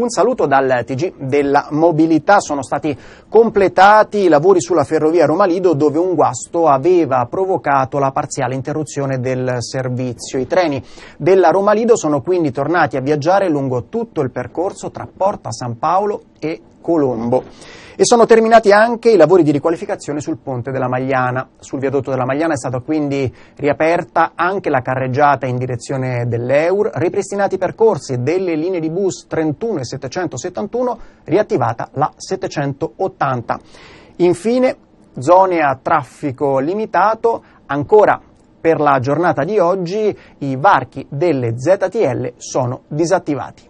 Un saluto dal TG della mobilità. Sono stati completati i lavori sulla ferrovia Roma-Lido dove un guasto aveva provocato la parziale interruzione del servizio. I treni della Roma-Lido sono quindi tornati a viaggiare lungo tutto il percorso tra Porta San Paolo e Colombo. E sono terminati anche i lavori di riqualificazione sul ponte della Magliana. Sul viadotto della Magliana è stata quindi riaperta anche la carreggiata in direzione dell'Eur, ripristinati i percorsi delle linee di bus 31 e 771, riattivata la 780. Infine, zone a traffico limitato, ancora per la giornata di oggi i varchi delle ZTL sono disattivati.